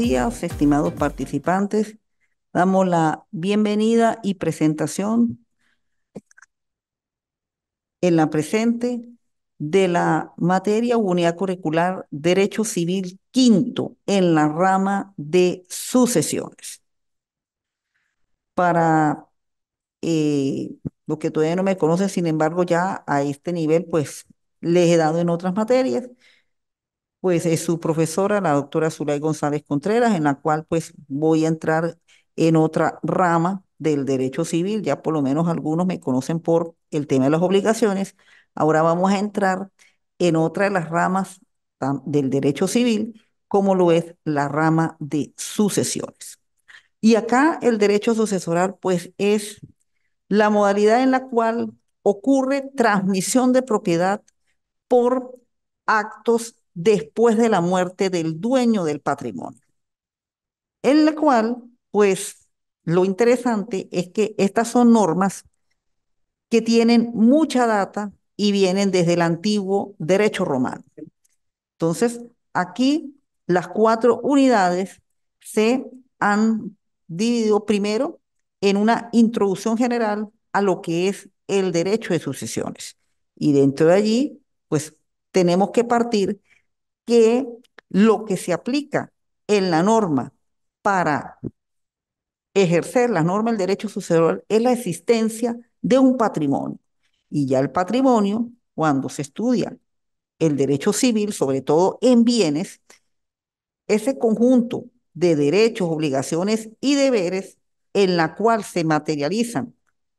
días, estimados participantes. Damos la bienvenida y presentación en la presente de la materia unidad curricular Derecho Civil quinto en la rama de sucesiones. Para eh, los que todavía no me conocen, sin embargo, ya a este nivel, pues les he dado en otras materias pues es su profesora, la doctora Zulay González Contreras, en la cual pues voy a entrar en otra rama del derecho civil, ya por lo menos algunos me conocen por el tema de las obligaciones, ahora vamos a entrar en otra de las ramas del derecho civil, como lo es la rama de sucesiones. Y acá el derecho sucesoral pues es la modalidad en la cual ocurre transmisión de propiedad por actos después de la muerte del dueño del patrimonio. En la cual, pues, lo interesante es que estas son normas que tienen mucha data y vienen desde el antiguo derecho romano. Entonces, aquí las cuatro unidades se han dividido primero en una introducción general a lo que es el derecho de sucesiones. Y dentro de allí, pues tenemos que partir que lo que se aplica en la norma para ejercer la norma del derecho sucesoral es la existencia de un patrimonio. Y ya el patrimonio, cuando se estudia el derecho civil, sobre todo en bienes, ese conjunto de derechos, obligaciones y deberes en la cual se materializan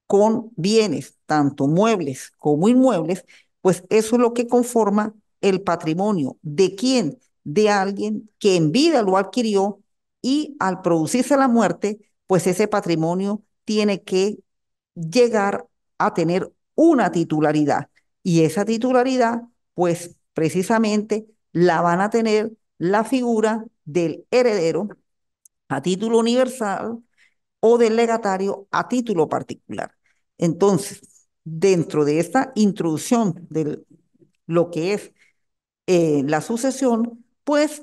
con bienes, tanto muebles como inmuebles, pues eso es lo que conforma el patrimonio. ¿De quién? De alguien que en vida lo adquirió y al producirse la muerte, pues ese patrimonio tiene que llegar a tener una titularidad. Y esa titularidad, pues precisamente la van a tener la figura del heredero a título universal o del legatario a título particular. Entonces, dentro de esta introducción de lo que es eh, la sucesión, pues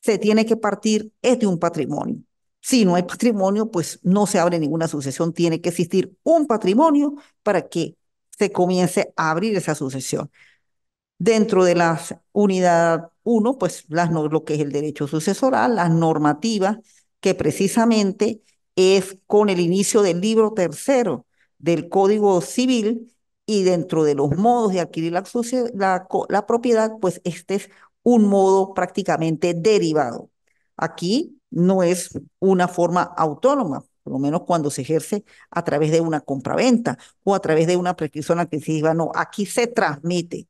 se tiene que partir de un patrimonio. Si no hay patrimonio, pues no se abre ninguna sucesión. Tiene que existir un patrimonio para que se comience a abrir esa sucesión. Dentro de la unidad 1, pues las, lo que es el derecho sucesoral, las normativas, que precisamente es con el inicio del libro tercero del Código Civil y dentro de los modos de adquirir la, propiedad, pues este es un modo prácticamente derivado. Aquí no es una forma autónoma, por lo menos cuando se ejerce a través de una compraventa o a través de una prescripción adquisitiva. No, aquí se transmite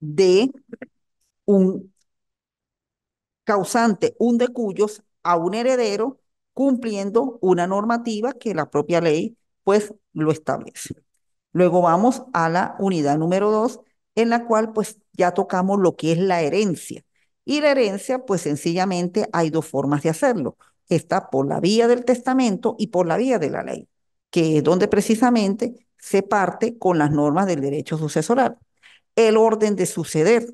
de un causante, un de cuyos, a un heredero cumpliendo una normativa que la propia ley pues lo establece. Luego vamos a la unidad número dos, en la cual pues ya tocamos lo que es la herencia. Y la herencia, pues sencillamente hay dos formas de hacerlo. Está por la vía del testamento y por la vía de la ley, que es donde precisamente se parte con las normas del derecho sucesoral. El orden de suceder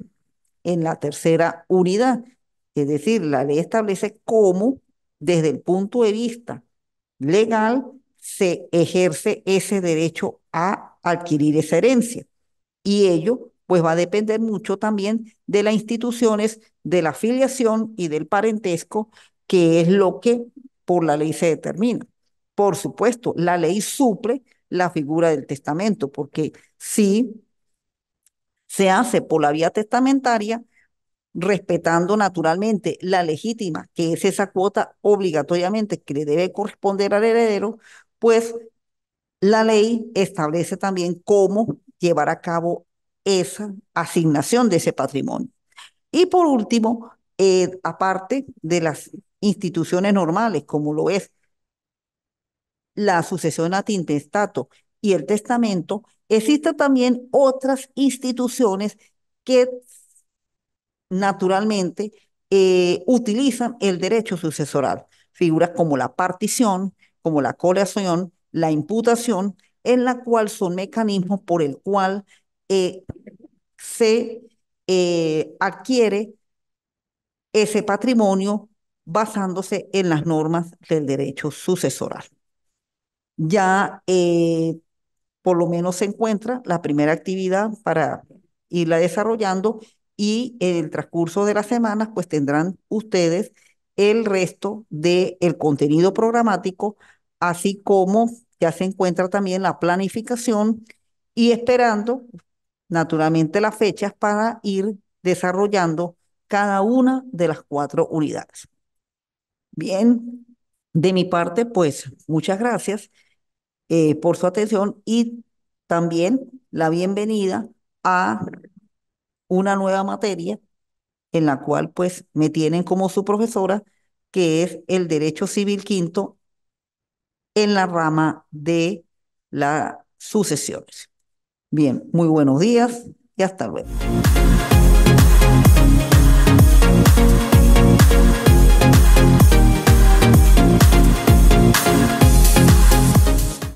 en la tercera unidad, es decir, la ley establece cómo desde el punto de vista legal se ejerce ese derecho a adquirir esa herencia. Y ello pues va a depender mucho también de las instituciones, de la afiliación y del parentesco, que es lo que por la ley se determina. Por supuesto, la ley suple la figura del testamento, porque si se hace por la vía testamentaria, respetando naturalmente la legítima, que es esa cuota obligatoriamente que le debe corresponder al heredero, pues la ley establece también cómo llevar a cabo esa asignación de ese patrimonio. Y por último, eh, aparte de las instituciones normales, como lo es la sucesión a tintestato y el testamento, existen también otras instituciones que naturalmente eh, utilizan el derecho sucesoral, figuras como la partición, como la coleación, la imputación, en la cual son mecanismos por el cual eh, se eh, adquiere ese patrimonio basándose en las normas del derecho sucesoral. Ya eh, por lo menos se encuentra la primera actividad para irla desarrollando y en el transcurso de las semanas pues tendrán ustedes el resto del contenido programático, así como ya se encuentra también la planificación y esperando naturalmente las fechas para ir desarrollando cada una de las cuatro unidades. Bien, de mi parte, pues muchas gracias eh, por su atención y también la bienvenida a una nueva materia en la cual pues me tienen como su profesora, que es el Derecho Civil Quinto en la rama de las sucesiones. Bien, muy buenos días y hasta luego.